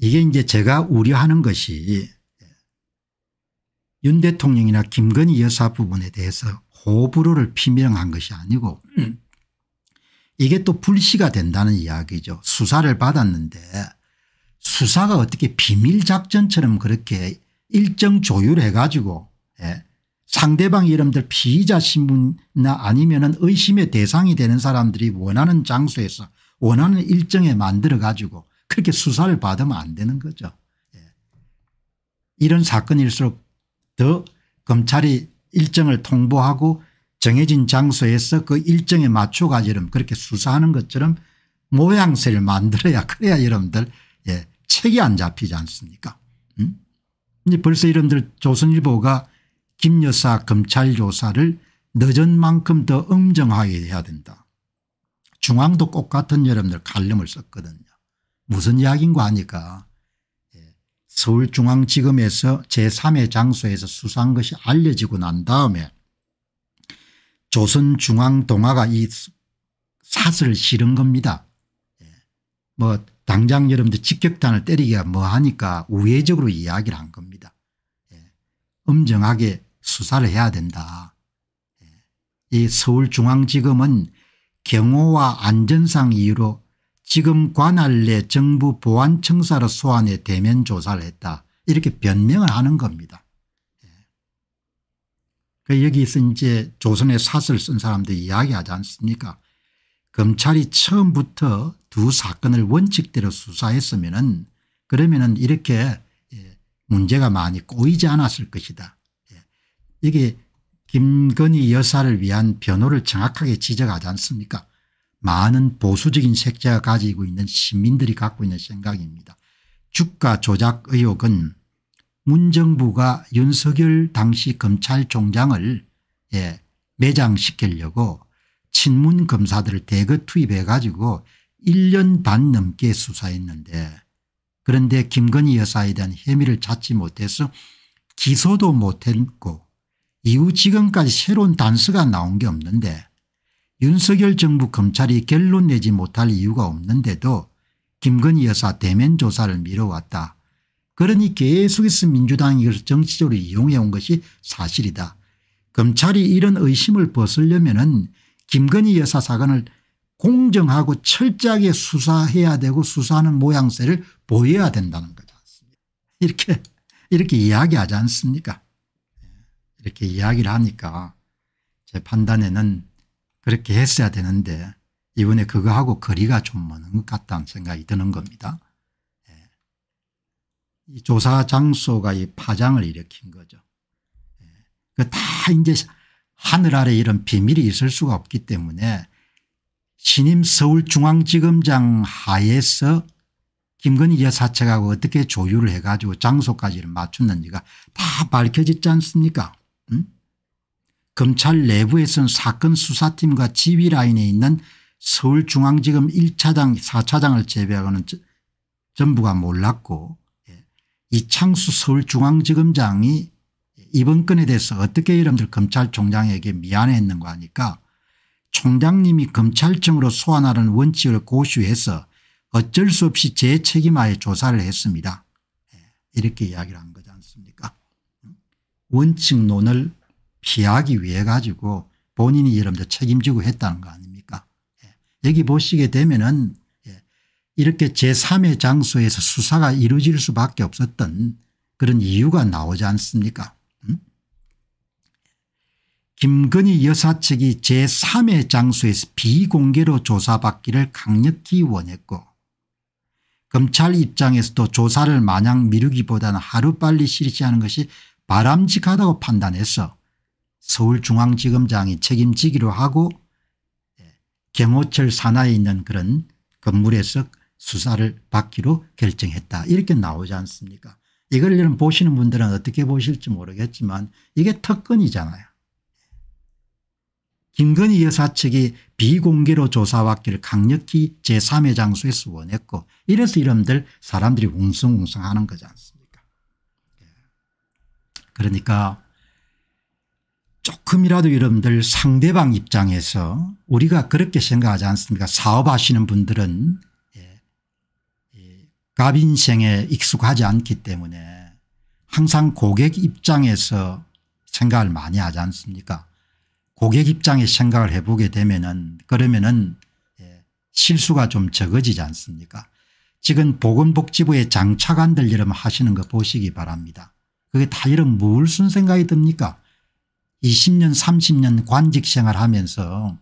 이게 이제 제가 우려하는 것이 윤 대통령이나 김건희 여사 부분에 대해서 호불호를 피명한 것이 아니고 음. 이게 또 불씨가 된다는 이야기죠. 수사를 받았는데 수사가 어떻게 비밀작전처럼 그렇게 일정 조율해 가지고 예. 상대방 이름들 피의자 신분이나 아니면 의심의 대상이 되는 사람들이 원하는 장소에서 원하는 일정에 만들어 가지고 그렇게 수사를 받으면 안 되는 거죠. 예. 이런 사건일수록 더 검찰이 일정을 통보하고 정해진 장소에서 그 일정에 맞춰가 여러 그렇게 수사하는 것처럼 모양새를 만들어야 그래야 여러분들 예, 책이 안 잡히지 않습니까 음? 이제 벌써 여러분들 조선일보가 김 여사 검찰 조사를 늦은 만큼 더 엄정하게 해야 된다. 중앙도 똑같은 여러분들 갈름을 썼거든요. 무슨 이야기인가 하니까 예, 서울중앙지검에서 제3의 장소에서 수사한 것이 알려지고 난 다음에 조선중앙동화가 이 사슬을 실은 겁니다. 예, 뭐 당장 여러분들 직격탄을 때리기가 뭐하니까 우회적으로 이야기를 한 겁니다. 예, 엄정하게 수사를 해야 된다. 이 서울중앙지검은 경호와 안전상 이유로 지금 관할내 정부 보안청사로 소환해 대면 조사를 했다. 이렇게 변명을 하는 겁니다. 예. 그 여기서 이제 조선의 사설 쓴 사람들이 이야기하지 않습니까 검찰이 처음부터 두 사건을 원칙대로 수사했으면 은 그러면 은 이렇게 예, 문제가 많이 꼬이지 않았을 것이다. 예. 이게 김건희 여사를 위한 변호를 정확하게 지적하지 않습니까 많은 보수적인 색채가 가지고 있는 시민들이 갖고 있는 생각입니다. 주가 조작 의혹은 문정부가 윤석열 당시 검찰총장을 예, 매장시키려고 친문 검사들을 대거 투입해 가지고 1년 반 넘게 수사했는데 그런데 김건희 여사에 대한 혐의를 찾지 못해서 기소도 못했고 이후 지금까지 새로운 단서가 나온 게 없는데 윤석열 정부 검찰이 결론 내지 못할 이유가 없는데도 김건희 여사 대면 조사를 미뤄왔다. 그러니 계속해서 민주당이 이걸 정치적으로 이용해 온 것이 사실이다. 검찰이 이런 의심을 벗으려면 은 김건희 여사 사건을 공정하고 철저하게 수사해야 되고 수사하는 모양새를 보여야 된다는 거죠. 이렇게 이렇게 이야기하지 않습니까 이렇게 이야기를 하니까 제 판단에는 그렇게 했어야 되는데 이번에 그거하고 거리가 좀 먼 것 같다는 생각이 드는 겁니다. 예. 이 조사 장소가 이 파장을 일으킨 거죠. 예. 그다 이제 하늘 아래 이런 비밀이 있을 수가 없기 때문에 신임 서울중앙지검장 하에서 김건희 여사측하고 어떻게 조율을 해가지고 장소까지를 맞췄는지가 다 밝혀지지 않습니까 검찰 내부에선 사건 수사팀과 지휘라인에 있는 서울중앙지검 1차장 4차장을 제외하고는 전부가 몰랐고 예. 이창수 서울중앙지검장이 이번 건에 대해서 어떻게 여러분들 검찰총장에게 미안해했는 가하니까 총장님이 검찰청으로 소환하는 원칙을 고수해서 어쩔 수 없이 제 책임하에 조사를 했습니다. 예. 이렇게 이야기를 한 거지 않습니까 원칙론을 피하기 위해 가지고 본인이 여러분들 책임지고 했다는 거 아닙니까 예. 여기 보시게 되면은 예. 이렇게 제3의 장소에서 수사가 이루어질 수밖에 없었던 그런 이유가 나오지 않습니까 음? 김건희 여사 측이 제3의 장소에서 비공개로 조사받기를 강력히 원했고 검찰 입장에서도 조사를 마냥 미루기보다는 하루빨리 실시하는 것이 바람직하다고 판단해서 서울중앙지검장이 책임지기로 하고 예, 경호철 산하에 있는 그런 건물에서 수사를 받기로 결정했다 이렇게 나오지 않습니까 이걸 여러분 보시는 분들은 어떻게 보실지 모르겠지만 이게 특권이잖아요. 김건희 여사 측이 비공개로 조사받기를 강력히 제3의 장소에서 원했고 이래서 이름들 사람들이 웅성웅성하는 거지 않습니까 예. 그러니까 조금이라도 여러분들 상대방 입장에서 우리가 그렇게 생각하지 않습니까 사업하시는 분들은 예, 갑인생에 익숙하지 않기 때문에 항상 고객 입장에서 생각을 많이 하지 않습니까 고객 입장에 생각을 해보게 되면 은 그러면 은 예, 실수가 좀 적어지지 않습니까 지금 보건복지부의 장차관들 이름 하시는 거 보시기 바랍니다. 그게 다 이런 무슨 생각이 듭니까 20년 30년 관직 생활하면서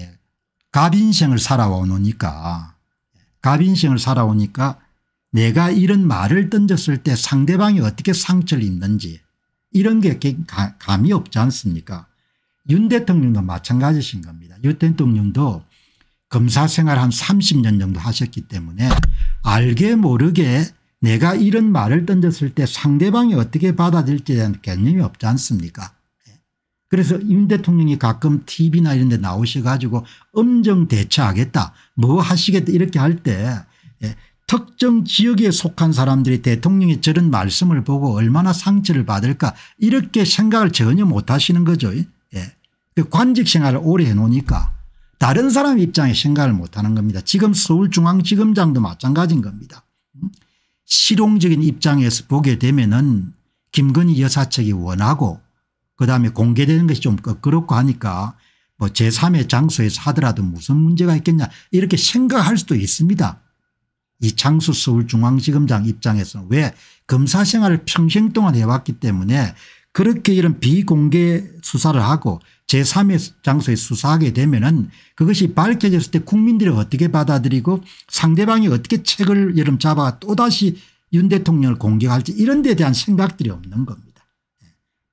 예, 갑인생을 살아오니까 갑인생을 살아오니까 내가 이런 말을 던졌을 때 상대방이 어떻게 상처를 입는지 이런 게 감이 없지 않습니까 윤 대통령도 마찬가지신 겁니다. 윤 대통령도 검사 생활 한 30년 정도 하셨기 때문에 알게 모르게 내가 이런 말을 던졌을 때 상대방이 어떻게 받아들일지에 대한 개념이 없지 않습니까 그래서 임 대통령이 가끔 TV나 이런 데 나오셔 가지고 엄정 대처하겠다 뭐 하시겠다 이렇게 할때 예, 특정 지역에 속한 사람들이 대통령의 저런 말씀을 보고 얼마나 상처를 받을까 이렇게 생각을 전혀 못 하시는 거죠. 예. 그 관직 생활을 오래 해놓으니까 다른 사람 입장에 생각을 못 하는 겁니다. 지금 서울중앙지검장도 마찬가지인 겁니다. 음, 실용적인 입장에서 보게 되면 은 김건희 여사 측이 원하고 그다음에 공개되는 것이 좀 그, 그렇고 하니까 뭐 제3의 장소에서 하더라도 무슨 문제가 있겠냐 이렇게 생각할 수도 있습니다. 이창수 서울중앙지검장 입장에서 왜 검사 생활을 평생 동안 해왔기 때문에 그렇게 이런 비공개 수사를 하고 제3의 장소에 수사하게 되면은 그것이 밝혀졌을 때 국민들이 어떻게 받아들이고 상대방이 어떻게 책을 여름 잡아 또다시 윤 대통령을 공격할지 이런 데 대한 생각들이 없는 겁니다.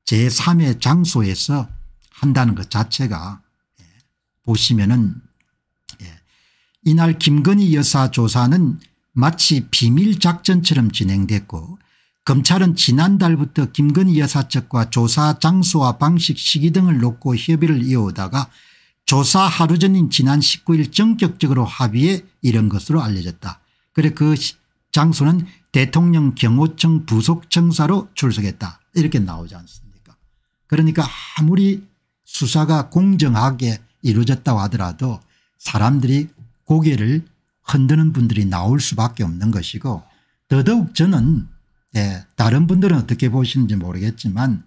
제3의 장소에서 한다는 것 자체가 예, 보시면은 예, 이날 김건희 여사 조사는 마치 비밀작전처럼 진행됐고 검찰은 지난달부터 김건희 여사 측과 조사 장소와 방식 시기 등을 놓고 협의를 이어오다가 조사 하루 전인 지난 19일 전격적으로 합의에이른 것으로 알려졌다. 그래 그 장소는 대통령 경호청 부속청사로 출석했다. 이렇게 나오지 않습니까 그러니까 아무리 수사가 공정하게 이루어졌다고 하더라도 사람들이 고개를 흔드는 분들이 나올 수밖에 없는 것이고 더더욱 저는 예, 다른 분들은 어떻게 보시는지 모르겠지만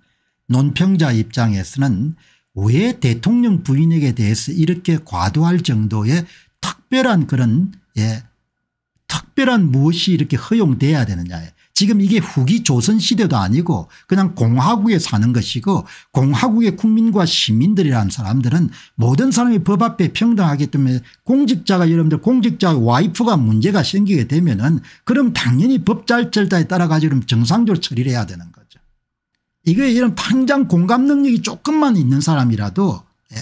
논평자 입장에서는 왜 대통령 부인에게 대해서 이렇게 과도할 정도의 특별한 그런 예, 특별한 무엇이 이렇게 허용돼야 되느냐 지금 이게 후기 조선시대도 아니고 그냥 공화국에 사는 것이고 공화국의 국민과 시민들이라는 사람들은 모든 사람이 법 앞에 평등하기 때문에 공직자가 여러분들 공직자 와이프가 문제가 생기게 되면 은 그럼 당연히 법잘절다에 따라 가지고 정상적으로 처리를 해야 되는 거죠. 이게 이런 당장 공감 능력이 조금만 있는 사람이라도 예,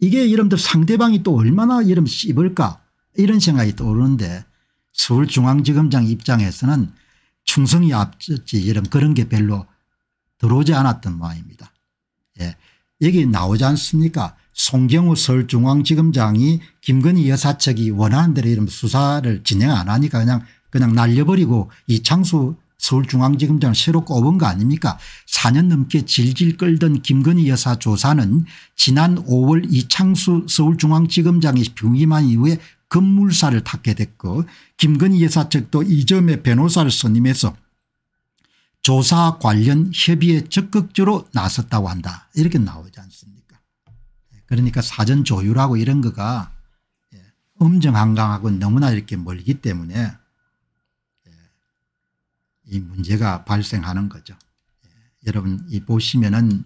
이게 여러분들 상대방이 또 얼마나 이름 씹을까 이런 생각이 떠오르는데 서울중앙지검장 입장에서는 충성이 앞섰지 이런 그런 게 별로 들어오지 않았던 모양입니다. 예. 여기 나오지 않습니까 송경우 서울중앙지검장이 김건희 여사 측이 원하는 대로 이런 수사를 진행 안 하니까 그냥 그냥 날려버리고 이창수 서울중앙지검장을 새로 꼽은 거 아닙니까 4년 넘게 질질 끌던 김건희 여사 조사는 지난 5월 이창수 서울중앙지검장이 병임한 이후에 건물사를 탔게 됐고 김건희 여사 측도 이 점에 변호사를 선임해서 조사 관련 협의에 적극적으로 나섰다고 한다 이렇게 나오지 않습니까 예, 그러니까 사전 조율하고 이런 거가 음정한강하고 예, 너무나 이렇게 멀기 때문에 예, 이 문제가 발생하는 거죠. 여러분 이 보시면은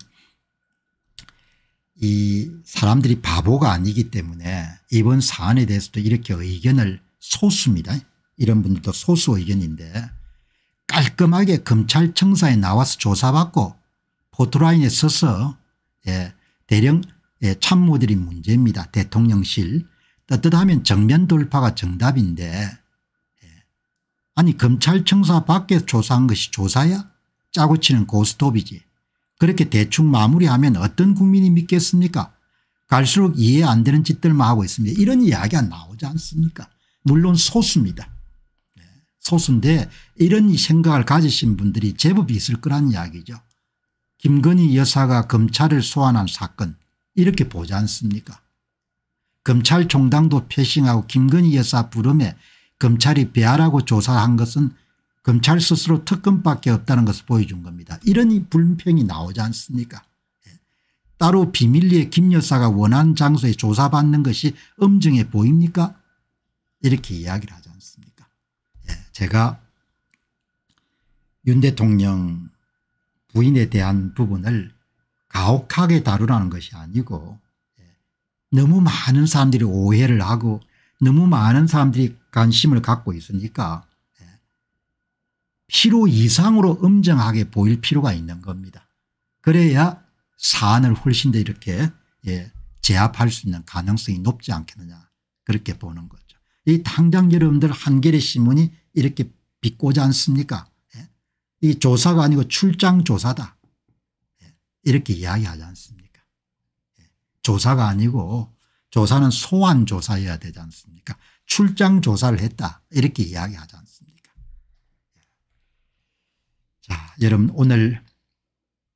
이 사람들이 바보가 아니기 때문에 이번 사안에 대해서도 이렇게 의견을 소수입니다. 이런 분들도 소수 의견인데 깔끔하게 검찰청사에 나와서 조사받고 포트라인에 서서 예, 대령 예, 참모들이 문제입니다. 대통령실 떳떳하면 정면 돌파가 정답인데 예. 아니 검찰청사 밖에 조사한 것이 조사야? 짜고 치는 고스톱이지. 그렇게 대충 마무리하면 어떤 국민이 믿겠습니까 갈수록 이해 안 되는 짓들만 하고 있습니다. 이런 이야기가 나오지 않습니까 물론 소수입니다. 네, 소수인데 이런 생각을 가지신 분들이 제법 있을 거란 이야기죠. 김건희 여사가 검찰을 소환한 사건 이렇게 보지 않습니까 검찰총장도 패싱하고 김건희 여사 부름에 검찰이 배아라고 조사한 것은 검찰 스스로 특검밖에 없다는 것을 보여준 겁니다. 이런 불평이 나오지 않습니까 예. 따로 비밀리에 김 여사가 원한 장소에 조사받는 것이 엄정해 보입니까 이렇게 이야기를 하지 않습니까 예. 제가 윤 대통령 부인에 대한 부분을 가혹하게 다루라는 것이 아니고 예. 너무 많은 사람들이 오해를 하고 너무 많은 사람들이 관심을 갖고 있으니까 필요 이상으로 엄정하게 보일 필요가 있는 겁니다. 그래야 사안을 훨씬 더 이렇게 예, 제압할 수 있는 가능성이 높지 않겠느냐 그렇게 보는 거죠. 이 당장 여러분들 한겨레 신문이 이렇게 비꼬지 않습니까 예? 이 조사가 아니고 출장 조사다 예? 이렇게 이야기하지 않습니까 예. 조사가 아니고 조사는 소환 조사여야 되지 않습니까 출장 조사를 했다 이렇게 이야기하지 않습니까 여러분 오늘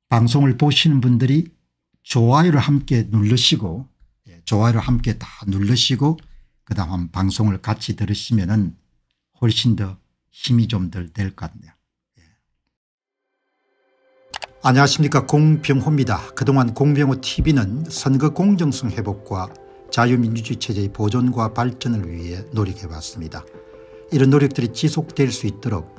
방송을 보시는 분들이 좋아요를 함께 누르시고 예, 좋아요를 함께 다 누르시고 그 다음 방송을 같이 들으시면 은 훨씬 더 힘이 좀 덜 될 것 같네요. 예. 안녕하십니까 공병호입니다. 그동안 공병호TV는 선거 공정성 회복과 자유민주주의 체제의 보존과 발전을 위해 노력해왔습니다. 이런 노력들이 지속될 수 있도록